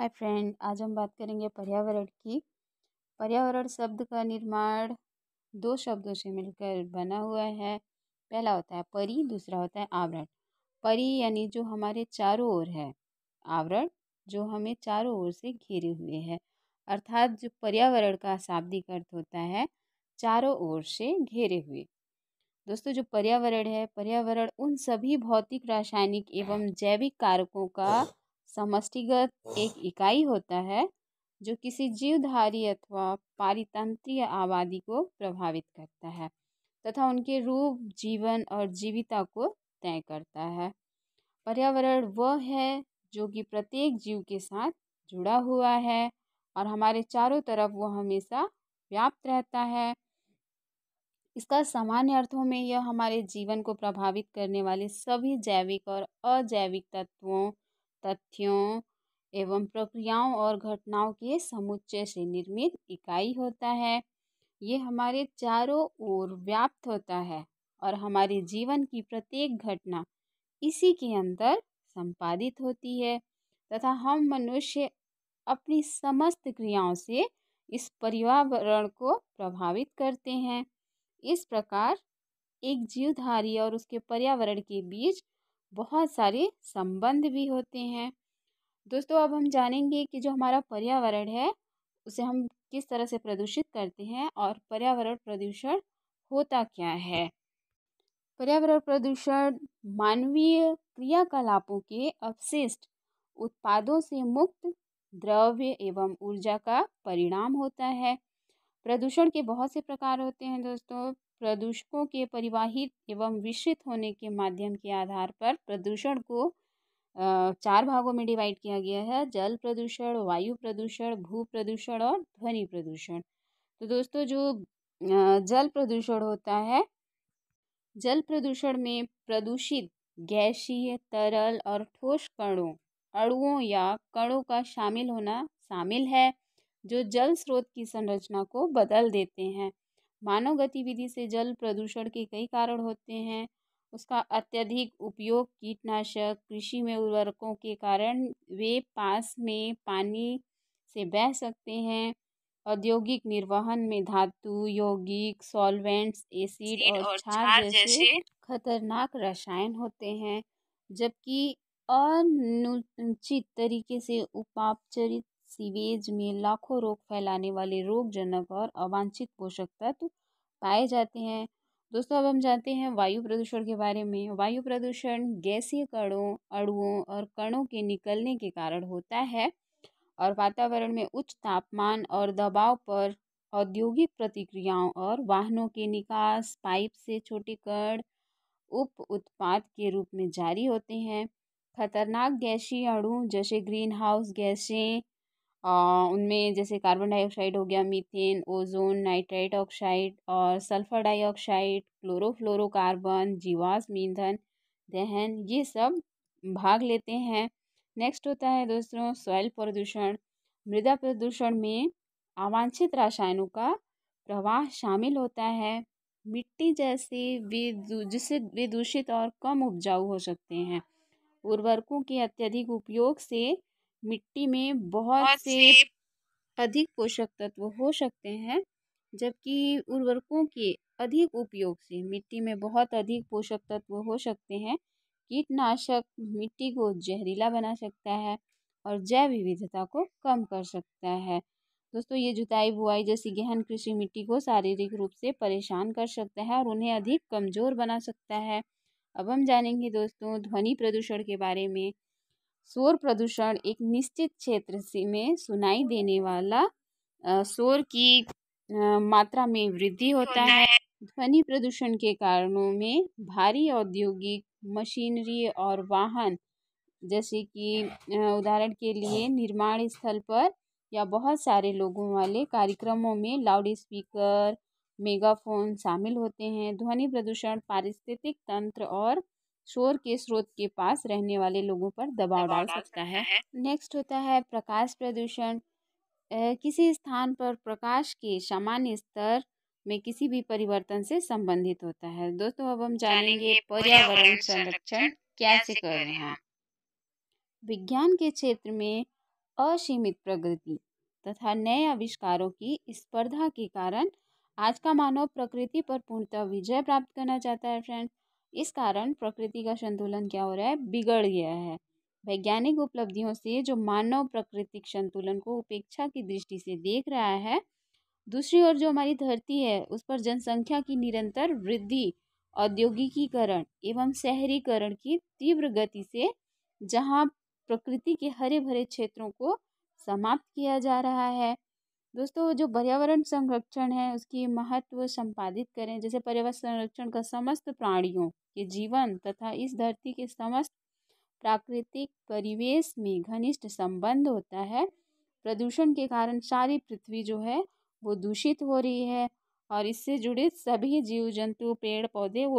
hi friend आज हम बात करेंगे पर्यावरण की पर्यावरण शब्द का निर्माण दो शब्दों से मिलकर बना हुआ है पहला होता है परी दूसरा होता है आवरण परी यानी जो हमारे चारों ओर है आवरण जो हमें चारों ओर से घेरे हुए है अर्थात जो पर्यावरण का शाब्दिक अर्थ होता है चारों ओर से घेरे हुए दोस्तों जो पर्यावरण है पर्यावरण उन सभी भौतिक रासायनिक एवं जैविक कारकों का समष्टिगत एक इकाई होता है जो किसी जीवधारी अथवा पारितंत्रीय आबादी को प्रभावित करता है तथा उनके रूप जीवन और जीविता को तय करता है पर्यावरण वह है जो कि प्रत्येक जीव के साथ जुड़ा हुआ है और हमारे चारों तरफ वह हमेशा व्याप्त रहता है इसका सामान्य अर्थों में यह हमारे जीवन को प्रभावित करने वाले सभी जैविक और अजैविक तत्वों तथ्यों एवं प्रक्रियाओं और घटनाओं के समुच्चय से निर्मित इकाई होता है ये हमारे चारों ओर व्याप्त होता है और हमारे जीवन की प्रत्येक घटना इसी के अंदर संपादित होती है तथा हम मनुष्य अपनी समस्त क्रियाओं से इस पर्यावरण को प्रभावित करते हैं इस प्रकार एक जीवधारी और उसके पर्यावरण के बीच बहुत सारे संबंध भी होते हैं दोस्तों अब हम जानेंगे कि जो हमारा पर्यावरण है उसे हम किस तरह से प्रदूषित करते हैं और पर्यावरण प्रदूषण होता क्या है पर्यावरण प्रदूषण मानवीय क्रियाकलापों के अवशिष्ट उत्पादों से मुक्त द्रव्य एवं ऊर्जा का परिणाम होता है प्रदूषण के बहुत से प्रकार होते हैं दोस्तों प्रदूषकों के परिवाहित एवं विश्रित होने के माध्यम के आधार पर प्रदूषण को चार भागों में डिवाइड किया गया है जल प्रदूषण वायु प्रदूषण भू प्रदूषण और ध्वनि प्रदूषण तो दोस्तों जो जल प्रदूषण होता है जल प्रदूषण में प्रदूषित गैसीय तरल और ठोस कणों अणुओं या कणों का शामिल होना शामिल है जो जल स्रोत की संरचना को बदल देते हैं मानव गतिविधि से जल प्रदूषण के कई कारण होते हैं उसका अत्यधिक उपयोग कीटनाशक कृषि में उर्वरकों के कारण वे पास में पानी से बह सकते हैं औद्योगिक निर्वहन में धातु यौगिक सॉल्वेंट्स एसिड और क्षार जैसे खतरनाक रसायन होते हैं जबकि अनुचित तरीके से उपापचरित सीवेज में लाखों रोग फैलाने वाले रोगजनक और अवांछित पोषक तत्व पाए जाते हैं दोस्तों अब हम जानते हैं वायु प्रदूषण के बारे में वायु प्रदूषण गैसीय कणों अड़ुओं और कणों के निकलने के कारण होता है और वातावरण में उच्च तापमान और दबाव पर औद्योगिक प्रतिक्रियाओं और वाहनों के निकास पाइप से छोटे कण उप उत्पाद के रूप में जारी होते हैं खतरनाक गैसीय अड़ु जैसे ग्रीन हाउस गैसें उनमें जैसे कार्बन डाइऑक्साइड हो गया मीथेन ओजोन नाइट्राइट ऑक्साइड और सल्फर डाइऑक्साइड क्लोरोफ्लोरोकार्बन जीवाश्म ईंधन दहन ये सब भाग लेते हैं नेक्स्ट होता है दोस्तों सॉइल प्रदूषण मृदा प्रदूषण में अवांछित रासायनों का प्रवाह शामिल होता है मिट्टी जैसे वे जिससे वे दूषित और कम उपजाऊ हो सकते हैं उर्वरकों के अत्यधिक उपयोग से मिट्टी में बहुत से अधिक पोषक तत्व हो सकते हैं जबकि उर्वरकों के अधिक उपयोग से मिट्टी में बहुत अधिक पोषक तत्व हो सकते हैं कीटनाशक मिट्टी को जहरीला बना सकता है और जैव विविधता को कम कर सकता है दोस्तों ये जुताई बुआई जैसी गहन कृषि मिट्टी को शारीरिक रूप से परेशान कर सकता है और उन्हें अधिक कमज़ोर बना सकता है अब हम जानेंगे दोस्तों ध्वनि प्रदूषण के बारे में शोर प्रदूषण एक निश्चित क्षेत्र में सुनाई देने वाला शोर की मात्रा में वृद्धि होता है ध्वनि प्रदूषण के कारणों में भारी औद्योगिक मशीनरी और वाहन जैसे कि उदाहरण के लिए निर्माण स्थल पर या बहुत सारे लोगों वाले कार्यक्रमों में लाउड स्पीकर मेगाफोन शामिल होते हैं ध्वनि प्रदूषण पारिस्थितिक तंत्र और शोर के स्रोत के पास रहने वाले लोगों पर दबाव डाल सकता है नेक्स्ट होता है प्रकाश प्रदूषण किसी स्थान पर प्रकाश के सामान्य स्तर में किसी भी परिवर्तन से संबंधित होता है दोस्तों अब हम जानेंगे पर्यावरण संरक्षण कैसे कर रहे हैं विज्ञान के क्षेत्र में असीमित प्रगति तथा नए आविष्कारों की स्पर्धा के कारण आज का मानव प्रकृति पर पूर्णतः विजय प्राप्त करना चाहता है फ्रेंड इस कारण प्रकृति का संतुलन क्या हो रहा है बिगड़ गया है वैज्ञानिक उपलब्धियों से जो मानव प्राकृतिक संतुलन को उपेक्षा की दृष्टि से देख रहा है दूसरी ओर जो हमारी धरती है उस पर जनसंख्या की निरंतर वृद्धि औद्योगिकीकरण एवं शहरीकरण की तीव्र गति से जहाँ प्रकृति के हरे भरे क्षेत्रों को समाप्त किया जा रहा है दोस्तों जो पर्यावरण संरक्षण है उसकी महत्व संपादित करें जैसे पर्यावरण संरक्षण का समस्त प्राणियों के जीवन तथा इस धरती के समस्त प्राकृतिक परिवेश में घनिष्ठ संबंध होता है प्रदूषण के कारण सारी पृथ्वी जो है वो दूषित हो रही है और इससे जुड़े सभी जीव जंतु पेड़ पौधे वो